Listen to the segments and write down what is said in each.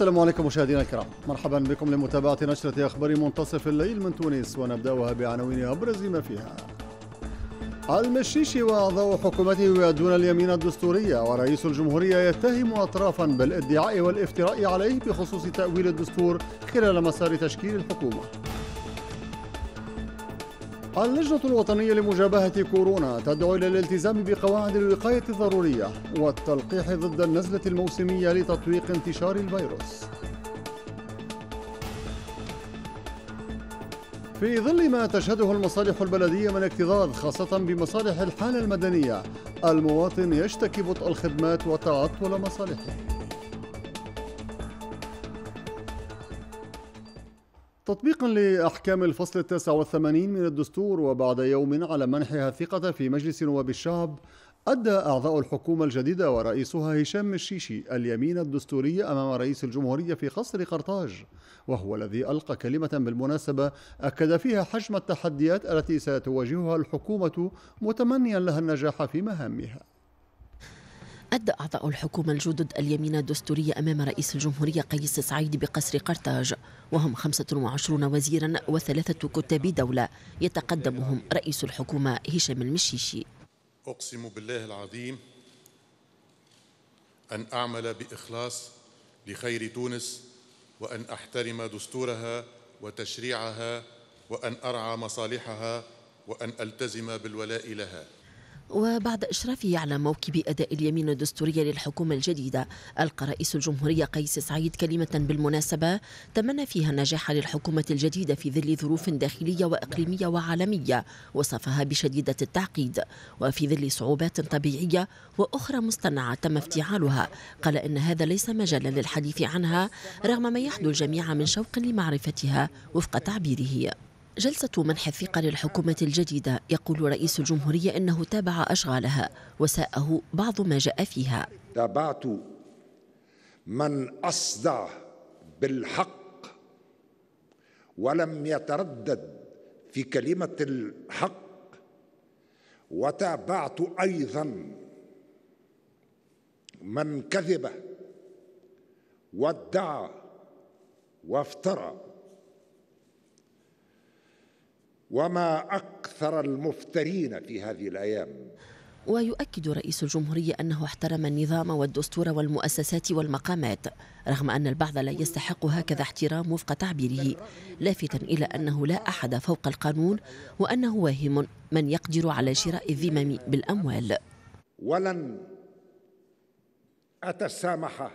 السلام عليكم مشاهدينا الكرام مرحبا بكم لمتابعة نشرة أخبار منتصف الليل من تونس ونبدأها بعناوين أبرز ما فيها المشيشي وأعضاء حكومته يؤدون اليمين الدستورية ورئيس الجمهورية يتهم أطرافا بالادعاء والافتراء عليه بخصوص تأويل الدستور خلال مسار تشكيل الحكومة اللجنة الوطنية لمجابهة كورونا تدعو إلى الالتزام بقواعد الوقاية الضرورية والتلقيح ضد النزلة الموسمية لتطويق انتشار الفيروس. في ظل ما تشهده المصالح البلدية من اكتظاظ خاصة بمصالح الحالة المدنية، المواطن يشتكي بطء الخدمات وتعطل مصالحه. تطبيقا لأحكام الفصل التاسع والثمانين من الدستور وبعد يوم على منحها الثقة في مجلس نواب الشعب أدى أعضاء الحكومة الجديدة ورئيسها هشام الشيشي اليمين الدستوري أمام رئيس الجمهورية في قصر قرطاج وهو الذي ألقى كلمة بالمناسبة أكد فيها حجم التحديات التي ستواجهها الحكومة متمنيا لها النجاح في مهامها أدى أعضاء الحكومة الجدد اليمين الدستورية أمام رئيس الجمهورية قيس سعيد بقصر قرطاج وهم 25 وزيرا وثلاثة كتاب دولة يتقدمهم رئيس الحكومة هشام المشيشي أقسم بالله العظيم أن أعمل بإخلاص لخير تونس وأن أحترم دستورها وتشريعها وأن أرعى مصالحها وأن ألتزم بالولاء لها وبعد إشرافه على موكب أداء اليمين الدستورية للحكومة الجديدة ألقى رئيس الجمهورية قيس سعيد كلمة بالمناسبة تمنى فيها النجاح للحكومة الجديدة في ظل ظروف داخلية وإقليمية وعالمية وصفها بشديدة التعقيد وفي ظل صعوبات طبيعية وأخرى مصطنعة تم افتعالها قال إن هذا ليس مجالا للحديث عنها رغم ما يحدو الجميع من شوق لمعرفتها وفق تعبيره جلسة منح الثقة للحكومة الجديدة يقول رئيس الجمهورية أنه تابع أشغالها وساءه بعض ما جاء فيها تابعت من أصدع بالحق ولم يتردد في كلمة الحق وتابعت أيضا من كذب وادعى وافترى وما اكثر المفترين في هذه الايام ويؤكد رئيس الجمهورية أنه احترم النظام والدستور والمؤسسات والمقامات رغم أن البعض لا يستحق هكذا احترام وفق تعبيره لافتا إلى أنه لا أحد فوق القانون وأنه واهم من يقدر على شراء الذمم بالأموال ولن أتسامح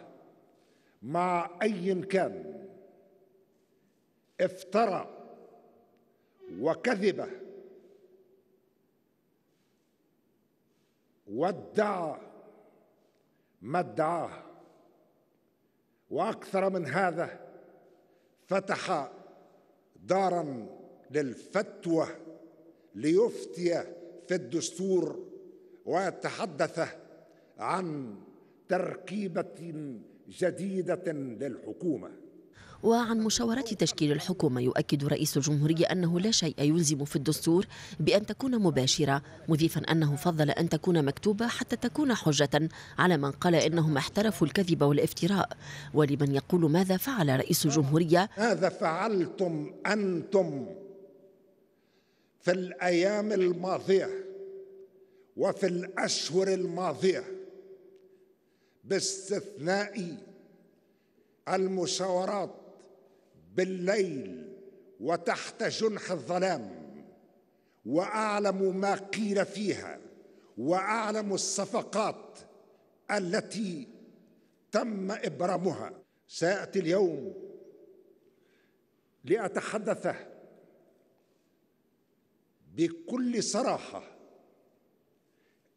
مع أي كان افترى وكذب وادعى ما ادعاه واكثر من هذا فتح دارا للفتوى ليفتي في الدستور ويتحدث عن تركيبه جديده للحكومه وعن مشاورات تشكيل الحكومة يؤكد رئيس الجمهورية أنه لا شيء يلزم في الدستور بأن تكون مباشرة مضيفا أنه فضل أن تكون مكتوبة حتى تكون حجة على من قال إنهم احترفوا الكذب والافتراء ولمن يقول ماذا فعل رئيس الجمهورية ماذا فعلتم أنتم في الأيام الماضية وفي الأشهر الماضية باستثناء المشاورات بالليل وتحت جنح الظلام واعلم ما قيل فيها واعلم الصفقات التي تم ابرامها سياتي اليوم لاتحدث بكل صراحه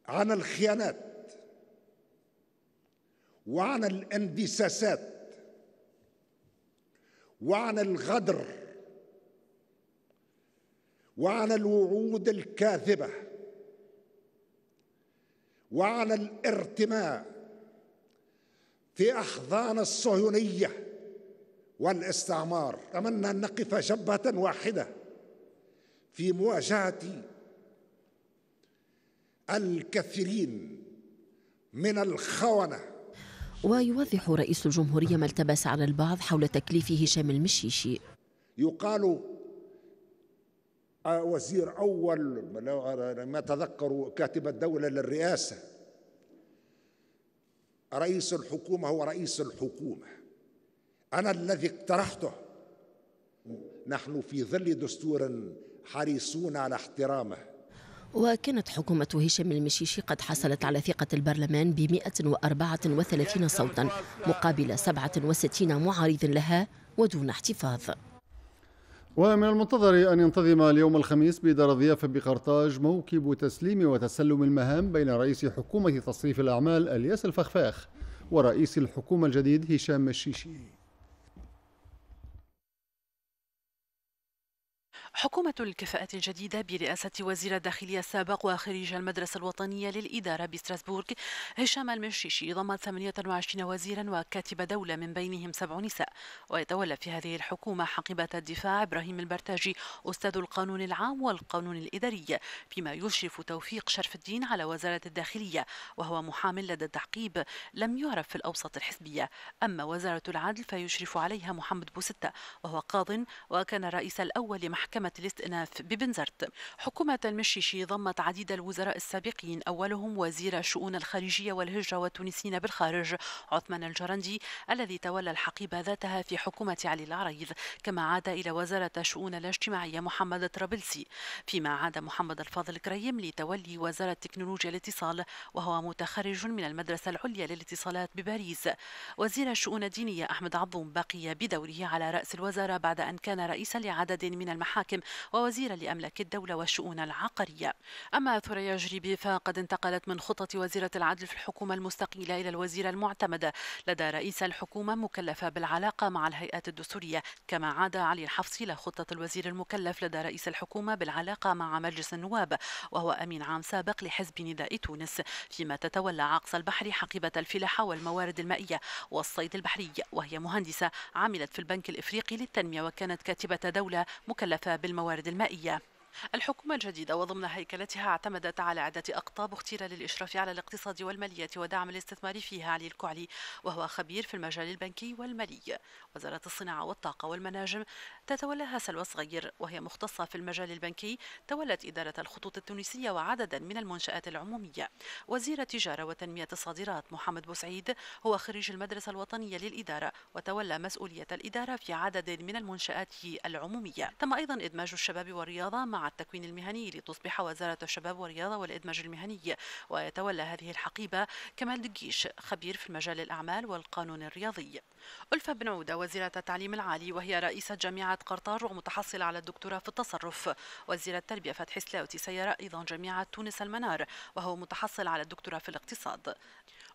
عن الخيانات وعن الانبساسات وعن الغدر وعن الوعود الكاذبه وعن الارتماء في احضان الصهيونيه والاستعمار اتمنى ان نقف جبهه واحده في مواجهه الكثيرين من الخونه ويوضح رئيس الجمهورية ما التبس على البعض حول تكليف هشام المشيشي يقال آه، وزير أول ما تذكر كاتب الدولة للرئاسة رئيس الحكومة هو رئيس الحكومة أنا الذي اقترحته نحن في ظل دستور حريصون على احترامه وكانت حكومة هشام المشيشي قد حصلت على ثقة البرلمان ب 134 صوتا مقابل 67 معارض لها ودون احتفاظ ومن المنتظر أن ينتظم اليوم الخميس بدار الضيافة بقرطاج موكب تسليم وتسلم المهام بين رئيس حكومة تصريف الأعمال الياس الفخفاخ ورئيس الحكومة الجديد هشام الشيشي حكومة الكفاءة الجديدة برئاسة وزير الداخلية السابق وخريج المدرسة الوطنية للإدارة بستراسبورغ هشام المشيشي ضمت 28 وزيرا وكاتب دولة من بينهم سبع نساء ويتولى في هذه الحكومة حقيبة الدفاع إبراهيم البرتاجي أستاذ القانون العام والقانون الإداري فيما يشرف توفيق شرف الدين على وزارة الداخلية وهو محام لدى التعقيب لم يعرف في الأوسط الحزبية أما وزارة العدل فيشرف عليها محمد بوستة وهو قاض وكان الرئيس الأول لمحكمة حكمت الاستئناف ببنزرت حكومة المشيشي ضمت عديد الوزراء السابقين أولهم وزير شؤون الخارجية والهجرة والتونسيين بالخارج عثمان الجرندي الذي تولى الحقيبة ذاتها في حكومة علي العريض كما عاد إلى وزارة شؤون الاجتماعية محمد طرابلسي فيما عاد محمد الفاضل كريم لتولي وزارة تكنولوجيا الاتصال وهو متخرج من المدرسة العليا للاتصالات بباريس وزير الشؤون الدينية أحمد عظوم بقي بدوره على رأس الوزارة بعد أن كان رئيسا لعدد من المحاكم المحاكم ووزيرا لأملاك الدولة والشؤون العقارية أما ثريا جريبي فقد انتقلت من خطة وزيرة العدل في الحكومة المستقيلة إلى الوزيرة المعتمدة لدى رئيس الحكومة مكلفة بالعلاقة مع الهيئات الدستورية كما عاد علي الحفصي إلى خطة الوزير المكلف لدى رئيس الحكومة بالعلاقة مع مجلس النواب وهو أمين عام سابق لحزب نداء تونس فيما تتولى عقص البحر حقيبة الفلاحة والموارد المائية والصيد البحري وهي مهندسة عملت في البنك الإفريقي للتنمية وكانت كاتبة دولة مكلفة بالموارد المائية الحكومة الجديدة وضمن هيكلتها اعتمدت على عدة أقطاب اختير للإشراف على الاقتصاد والمالية ودعم الاستثمار فيها علي الكعلي وهو خبير في المجال البنكي والمالي وزارة الصناعة والطاقة والمناجم تتولاها سلوى صغير وهي مختصة في المجال البنكي تولت إدارة الخطوط التونسية وعددا من المنشآت العمومية وزير التجارة وتنمية الصادرات محمد بوسعيد هو خريج المدرسة الوطنية للإدارة وتولى مسؤولية الإدارة في عدد من المنشآت العمومية تم أيضا إدماج الشباب والرياضة مع التكوين المهني لتصبح وزارة الشباب والرياضة والإدماج المهني ويتولى هذه الحقيبة كمال دقيش خبير في مجال الأعمال والقانون الرياضي ألفة بن عودة وزيرة التعليم العالي وهي رئيسة جامعة جامعة قرطاج ومتحصلة على الدكتوراه في التصرف وزير التربية فتحي سلاوتي سيرى أيضا جامعة تونس المنار وهو متحصل على الدكتوراه في الاقتصاد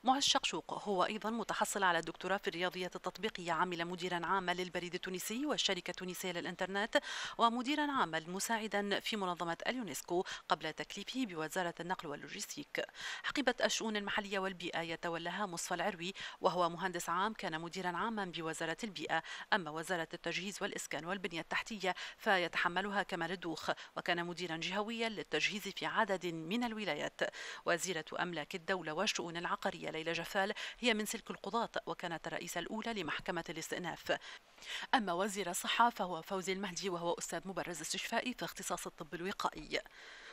معز شقشوق هو أيضا متحصل على الدكتوراه في الرياضيات التطبيقية عمل مديرا عاما للبريد التونسي والشركة التونسية للإنترنت ومديرا عاما مساعدا في منظمة اليونسكو قبل تكليفه بوزارة النقل واللوجستيك حقيبة الشؤون المحلية والبيئة يتولاها مصفى العروي وهو مهندس عام كان مديرا عاما بوزارة البيئة أما وزارة التجهيز والإسكان والبنية التحتية فيتحملها كمال الدوخ وكان مديرا جهويا للتجهيز في عدد من الولايات وزيرة أملاك الدولة والشؤون العقارية ليلى جفال هي من سلك القضاة وكانت الرئيسة الأولى لمحكمة الاستئناف أما وزير الصحة فهو فوزي المهدي وهو أستاذ مبرز استشفائي في اختصاص الطب الوقائي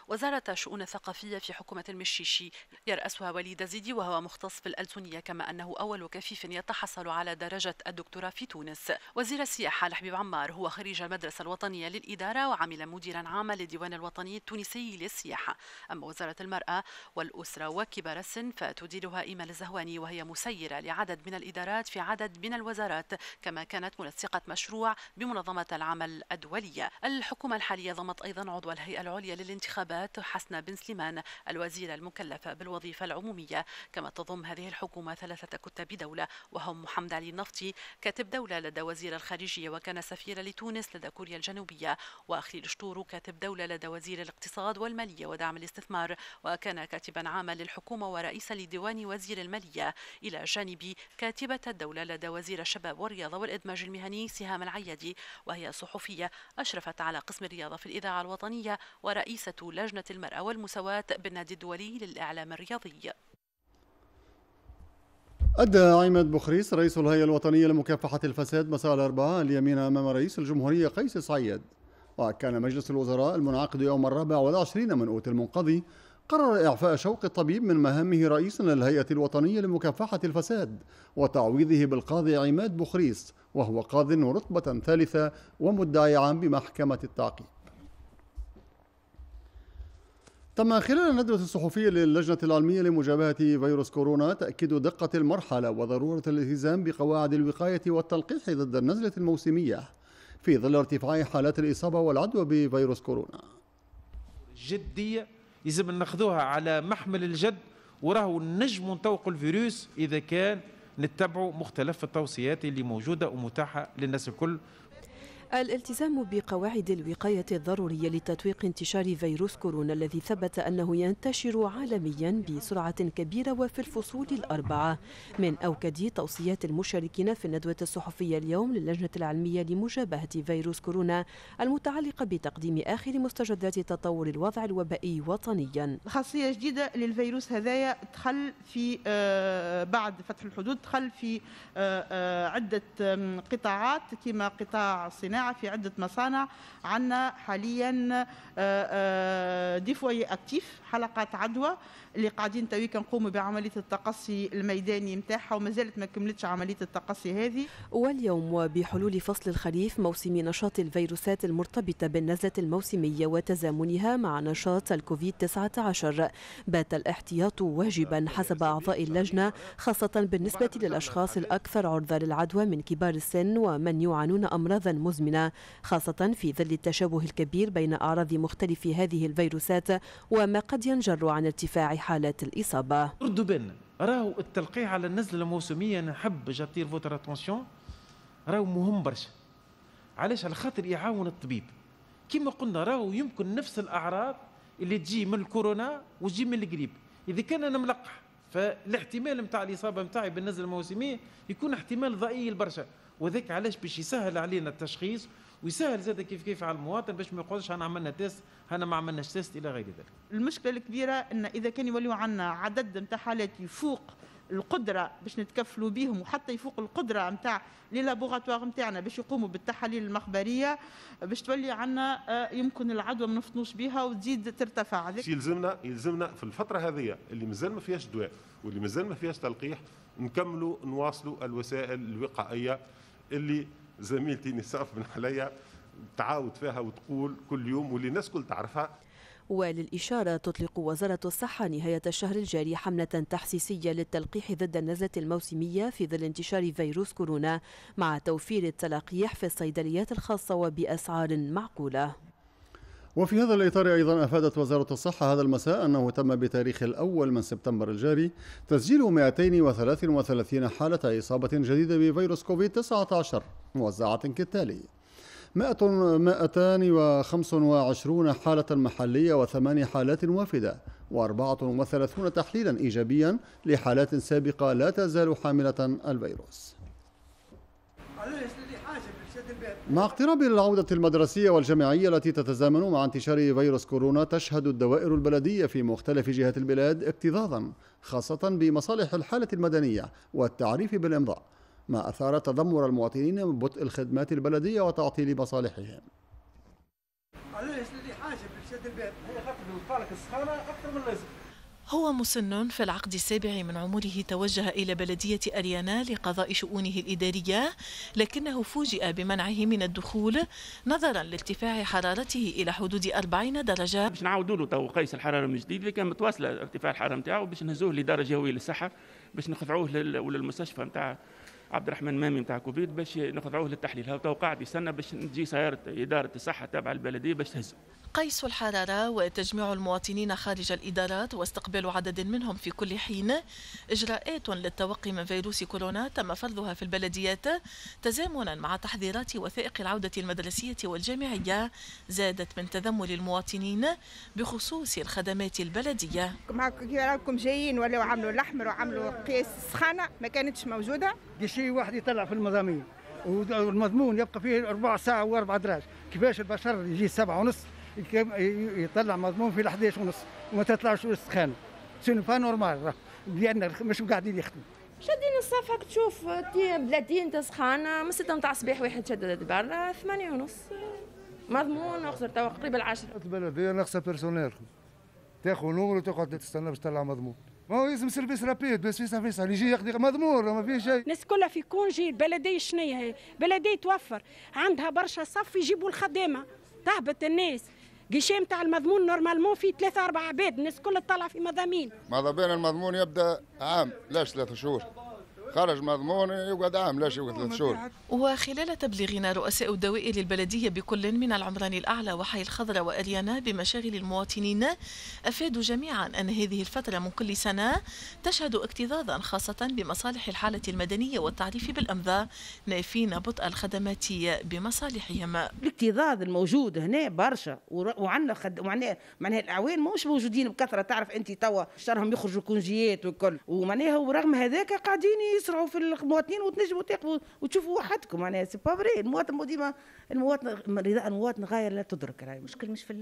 وزارة الشؤون الثقافية في حكومة المشيشي يرأسها وليد زيدي وهو مختص بالألسنية كما أنه أول كفيف يتحصل على درجة الدكتوراه في تونس وزير السياحة الحبيب عمار هو خريج المدرسة الوطنية للإدارة وعمل مديرا عاما للديوان الوطني التونسي للسياحة أما وزارة المرأة والأسرة وكبار السن فتديرها إيمان الزهواني وهي مسيرة لعدد من الإدارات في عدد من الوزارات كما كانت منسقة مشروع بمنظمة العمل الدولية الحكومة الحالية ضمت أيضا عضو الهيئة العليا للانتخابات الانتخابات حسنة بن سليمان الوزيرة المكلفة بالوظيفة العمومية كما تضم هذه الحكومة ثلاثة كتاب دولة وهم محمد علي النفطي كاتب دولة لدى وزير الخارجية وكان سفيرا لتونس لدى كوريا الجنوبية وأخلي الشطور كاتب دولة لدى وزير الاقتصاد والمالية ودعم الاستثمار وكان كاتبا عاما للحكومة ورئيسا لديوان وزير المالية إلى جانب كاتبة الدولة لدى وزير الشباب والرياضة والإدماج المهني سهام العيادي وهي صحفية أشرفت على قسم الرياضة في الإذاعة الوطنية ورئيسة لجنة المرأة والمساواة بالنادي الدولي للإعلام الرياضي أدى عماد بخريس رئيس الهيئة الوطنية لمكافحة الفساد مساء الأربعاء اليمين أمام رئيس الجمهورية قيس سعيد وكان مجلس الوزراء المنعقد يوم الرابع والعشرين من أوت المنقضي قرر إعفاء شوق الطبيب من مهامه رئيسا للهيئة الوطنية لمكافحة الفساد وتعويضه بالقاضي عماد بخريس وهو قاض ورتبة ثالثة ومدعي عام بمحكمة التعقيب تم خلال الندوة الصحفية للجنة العلمية لمجابهة فيروس كورونا تأكيد دقة المرحلة وضرورة الالتزام بقواعد الوقاية والتلقيح ضد النزلة الموسمية في ظل ارتفاع حالات الإصابة والعدوى بفيروس كورونا جدية لازم ناخذوها على محمل الجد وراهو النجم نطوقوا الفيروس إذا كان نتبعوا مختلف التوصيات اللي موجودة ومتاحة للناس الكل الالتزام بقواعد الوقاية الضرورية لتطويق انتشار فيروس كورونا الذي ثبت أنه ينتشر عالميا بسرعة كبيرة وفي الفصول الأربعة من أوكد توصيات المشاركين في الندوة الصحفية اليوم للجنة العلمية لمجابهة فيروس كورونا المتعلقة بتقديم آخر مستجدات تطور الوضع الوبائي وطنيا خاصية جديدة للفيروس هذايا تخل في آه، بعد فتح الحدود تخل في آه، آه، عدة قطاعات كما قطاع الصناعة الصناعه في عده مصانع عندنا حاليا آه، آه، دي فوي اكتيف حلقات عدوى اللي قاعدين توي كنقوموا بعمليه التقصي الميداني نتاعها وما زالت ما كملتش عمليه التقصي هذه واليوم وبحلول فصل الخريف موسم نشاط الفيروسات المرتبطه بالنزله الموسميه وتزامنها مع نشاط الكوفيد 19 بات الاحتياط واجبا حسب اعضاء اللجنه خاصه بالنسبه للاشخاص الاكثر عرضه للعدوى من كبار السن ومن يعانون امراضا مزمنه الآمنة خاصة في ظل التشابه الكبير بين أعراض مختلف هذه الفيروسات وما قد ينجر عن ارتفاع حالات الإصابة بالنا راهو التلقيح على النزلة الموسمية نحب جاتير فوتر اتونسيون راهو مهم برشا علاش على خاطر يعاون الطبيب كما قلنا راهو يمكن نفس الأعراض اللي تجي من الكورونا وتجي من القريب إذا كان أنا ملقح فالاحتمال نتاع الإصابة نتاعي بالنزلة الموسمية يكون احتمال ضئيل برشا وذاك علاش باش يسهل علينا التشخيص ويسهل زاد كيف كيف على المواطن باش ما يقولش انا عملنا تيست انا ما عملناش تيست الى غير ذلك. المشكله الكبيره ان اذا كان يوليو عندنا عدد نتاع حالات يفوق القدره باش نتكفلوا بهم وحتى يفوق القدره نتاع لي لابوغاتوار نتاعنا باش يقوموا بالتحاليل المخبريه باش تولي عندنا آه، يمكن العدوى ما نفطنوش بها وتزيد ترتفع هذيك يلزمنا يلزمنا في الفتره هذه اللي مازال ما فيهاش دواء واللي مازال ما فيهاش تلقيح نكملوا نواصلوا الوسائل الوقائيه اللي زميلتي نساف بن حليا تعاود فيها وتقول كل يوم واللي الناس كل تعرفها وللإشارة تطلق وزارة الصحة نهاية الشهر الجاري حملة تحسيسية للتلقيح ضد النزلة الموسمية في ظل انتشار فيروس كورونا مع توفير التلقيح في الصيدليات الخاصة وبأسعار معقولة وفي هذا الإطار أيضا أفادت وزارة الصحة هذا المساء أنه تم بتاريخ الأول من سبتمبر الجاري تسجيل 233 حالة إصابة جديدة بفيروس كوفيد 19 موزعة كالتالي 225 حالة محلية وثمان حالات وافدة و34 تحليلا إيجابيا لحالات سابقة لا تزال حاملة الفيروس مع اقتراب العودة المدرسية والجامعية التي تتزامن مع انتشار فيروس كورونا تشهد الدوائر البلدية في مختلف جهات البلاد اكتظاظا خاصة بمصالح الحالة المدنية والتعريف بالإمضاء ما أثار تذمر المواطنين من بطء الخدمات البلدية وتعطيل مصالحهم علاش اللي حاجة بالشد الباب هي خاطر السخانة أكثر من لازم هو مسن في العقد السابع من عمره توجه إلى بلدية أريانا لقضاء شؤونه الإدارية لكنه فوجئ بمنعه من الدخول نظرا لارتفاع حرارته إلى حدود 40 درجة باش نعاودوا له تو قيس الحرارة من جديد كان متواصلة ارتفاع الحرارة نتاعو باش نهزوه لدارة جوية للصحة باش نخضعوه للمستشفى نتاع عبد الرحمن مامي نتاع كوفيد باش نخضعوه للتحليل هو تو قاعد يستنى باش تجي سياره اداره الصحه تابعه للبلديه باش تهزه قيس الحرارة وتجميع المواطنين خارج الإدارات واستقبال عدد منهم في كل حين إجراءات للتوقي من فيروس كورونا تم فرضها في البلديات تزامنا مع تحذيرات وثائق العودة المدرسية والجامعية زادت من تذمر المواطنين بخصوص الخدمات البلدية كي جايين ولاو عملوا الأحمر وعملوا قياس السخانة ما كانتش موجودة شيء واحد يطلع في المضامين والمضمون يبقى فيه أربع ساعة وأربع دراج كيفاش البشر يجي سبعة ونص يطلع مضمون في 11 ونص وما تطلعش وسخانه سي با نورمال ديالنا مش قاعدين يخدموا شادين الصف هاك تشوف بلادين تسخان من 6 نتاع الصباح واحد شاد برا 8 ونص مضمون نخسر توا قريب العشرة البلدية ناقصة بيرسونيل تاخذ نمر وتقعد تستنى باش تطلع مضمون ما هو لازم سيرفيس رابيد بس فيس فيس اللي يجي يقضي مضمون ما فيه شيء الناس كلها في كونجي البلدية شنية هي بلدية توفر عندها برشا صف يجيبوا الخدامة تهبط الناس قشي نتاع المضمون نورمالمون فيه ثلاثة أربعة عباد الناس كل تطلع في مضامين ماذا بين المضمون يبدا عام لاش ثلاثة شهور خرج مضمون يقعد عام لا شيء ثلاث شهور وخلال تبليغنا رؤساء الدوائر البلدية بكل من العمران الأعلى وحي الخضرة وأليانا بمشاغل المواطنين أفادوا جميعا أن هذه الفترة من كل سنة تشهد اكتظاظا خاصة بمصالح الحالة المدنية والتعريف بالأمضاء نافين بطء الخدمات بمصالحهم الاكتظاظ الموجود هنا برشا وعندنا خد... وعندنا معناها الاعوان مش موجودين بكثره تعرف انت توا شرهم يخرجوا كونجيات وكل ومعناها ورغم هذاك قاعدين تسرعوا في المواطنين وتنجموا تاخذوا وتشوفوا وحدكم معناها سي با فري المواطن ديما المواطن رضا المواطن غايه لا تدرك راهي المشكل مش في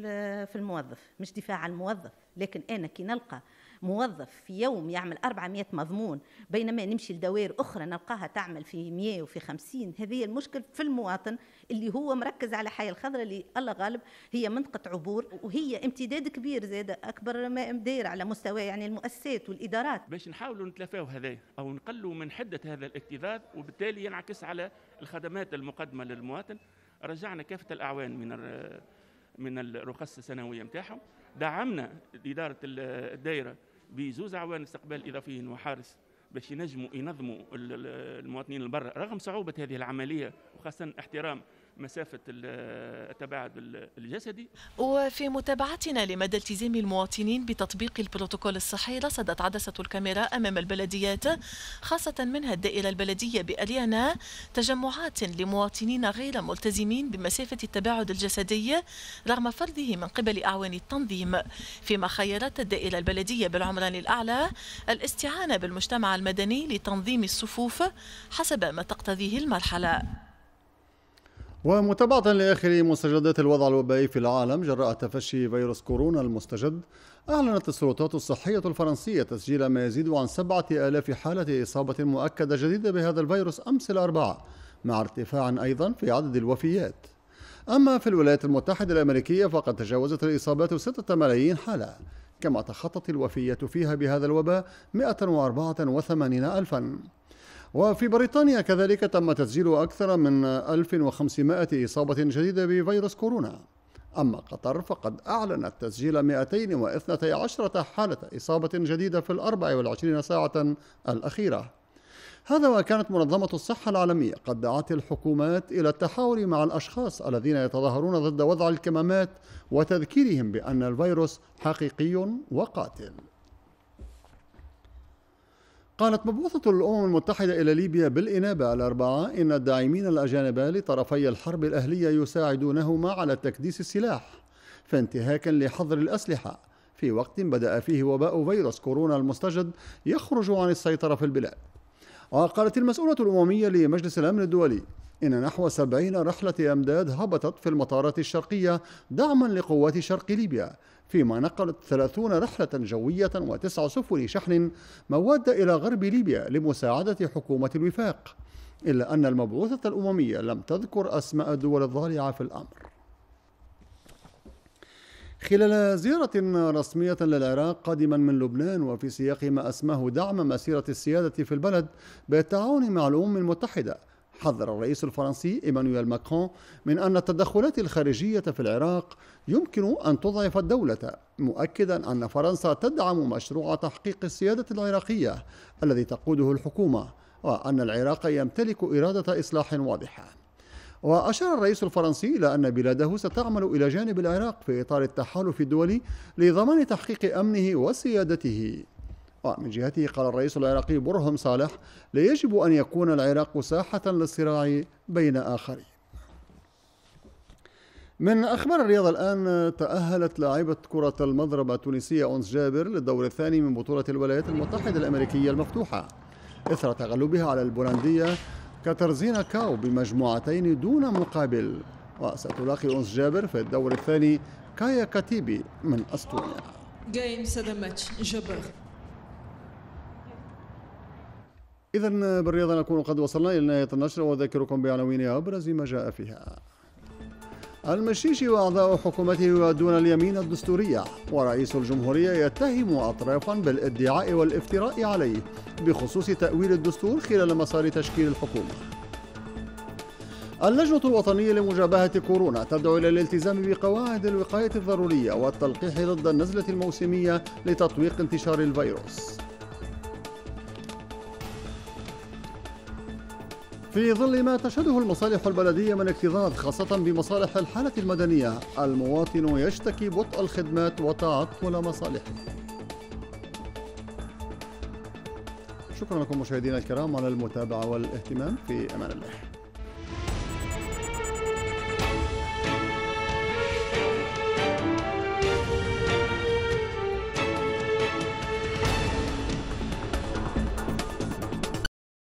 في الموظف مش دفاع عن الموظف لكن انا كي نلقى موظف في يوم يعمل 400 مضمون بينما نمشي لدوائر أخرى نلقاها تعمل في 100 وفي 50 هذه المشكل في المواطن اللي هو مركز على حي الخضرة اللي الله غالب هي منطقة عبور وهي امتداد كبير زاد أكبر ما داير على مستوى يعني المؤسسات والإدارات باش نحاولوا نتلافاو هذا أو نقلوا من حدة هذا الاكتظاظ وبالتالي ينعكس على الخدمات المقدمة للمواطن رجعنا كافة الأعوان من من الرخص السنويه نتاعهم دعمنا اداره الدائره بزوز اعوان استقبال اضافيين وحارس باش ينجموا ينظموا المواطنين البر رغم صعوبه هذه العمليه وخاصه احترام مسافة التباعد الجسدي وفي متابعتنا لمدى التزام المواطنين بتطبيق البروتوكول الصحي رصدت عدسة الكاميرا أمام البلديات خاصة منها الدائرة البلدية بأريانا تجمعات لمواطنين غير ملتزمين بمسافة التباعد الجسدي رغم فرضه من قبل أعوان التنظيم فيما خيرت الدائرة البلدية بالعمران الأعلى الاستعانة بالمجتمع المدني لتنظيم الصفوف حسب ما تقتضيه المرحلة ومتابعة لآخر مستجدات الوضع الوبائي في العالم جراء تفشي فيروس كورونا المستجد أعلنت السلطات الصحية الفرنسية تسجيل ما يزيد عن سبعة آلاف حالة إصابة مؤكدة جديدة بهذا الفيروس أمس الأربعاء مع ارتفاع أيضا في عدد الوفيات أما في الولايات المتحدة الأمريكية فقد تجاوزت الإصابات 6 ملايين حالة كما تخطت الوفيات فيها بهذا الوباء 184 ألفاً وفي بريطانيا كذلك تم تسجيل أكثر من 1500 إصابة جديدة بفيروس كورونا أما قطر فقد أعلنت تسجيل 212 حالة إصابة جديدة في الأربع والعشرين ساعة الأخيرة هذا وكانت منظمة الصحة العالمية قد دعت الحكومات إلى التحاور مع الأشخاص الذين يتظاهرون ضد وضع الكمامات وتذكيرهم بأن الفيروس حقيقي وقاتل قالت مبعوثة الأمم المتحدة إلى ليبيا بالإنابة الأربعة إن الداعمين الأجانب لطرفي الحرب الأهلية يساعدونهما على تكديس السلاح فانتهاكا لحظر الأسلحة في وقت بدأ فيه وباء فيروس كورونا المستجد يخرج عن السيطرة في البلاد وقالت المسؤولة الأممية لمجلس الأمن الدولي إن نحو سبعين رحلة أمداد هبطت في المطارات الشرقية دعما لقوات شرق ليبيا فيما نقلت 30 رحلة جوية وتسع سفن شحن مواد إلى غرب ليبيا لمساعدة حكومة الوفاق إلا أن المبعوثة الأممية لم تذكر أسماء الدول الضالعة في الأمر خلال زيارة رسمية للعراق قادما من لبنان وفي سياق ما أسماه دعم مسيرة السيادة في البلد بالتعاون مع الأمم المتحدة حذر الرئيس الفرنسي ايمانويل ماكرون من ان التدخلات الخارجيه في العراق يمكن ان تضعف الدوله مؤكدا ان فرنسا تدعم مشروع تحقيق السياده العراقيه الذي تقوده الحكومه وان العراق يمتلك اراده اصلاح واضحه وأشار الرئيس الفرنسي إلى أن بلاده ستعمل إلى جانب العراق في إطار التحالف الدولي لضمان تحقيق أمنه وسيادته ومن جهته قال الرئيس العراقي برهم صالح لا يجب أن يكون العراق ساحة للصراع بين آخرين من أخبار الرياضة الآن تأهلت لاعبة كرة المضرب التونسية أنس جابر للدور الثاني من بطولة الولايات المتحدة الأمريكية المفتوحة إثر تغلبها على البولندية كاترزينا كاو بمجموعتين دون مقابل وستلاقي أنس جابر في الدور الثاني كايا كاتيبي من أستونيا Game, match. إذا بالرياضة نكون قد وصلنا إلى نهاية النشر وأذكركم بعناوين أبرز ما جاء فيها. المشيشي وأعضاء حكومته يؤدون اليمين الدستورية ورئيس الجمهورية يتهم أطرافا بالادعاء والافتراء عليه بخصوص تأويل الدستور خلال مسار تشكيل الحكومة. اللجنة الوطنية لمجابهة كورونا تدعو إلى الالتزام بقواعد الوقاية الضرورية والتلقيح ضد النزلة الموسمية لتطويق انتشار الفيروس. في ظل ما تشهده المصالح البلدية من اكتظاظ خاصة بمصالح الحالة المدنية المواطن يشتكي بطء الخدمات وتعطل مصالحه شكرا لكم مشاهدينا الكرام على المتابعة والاهتمام في أمان الله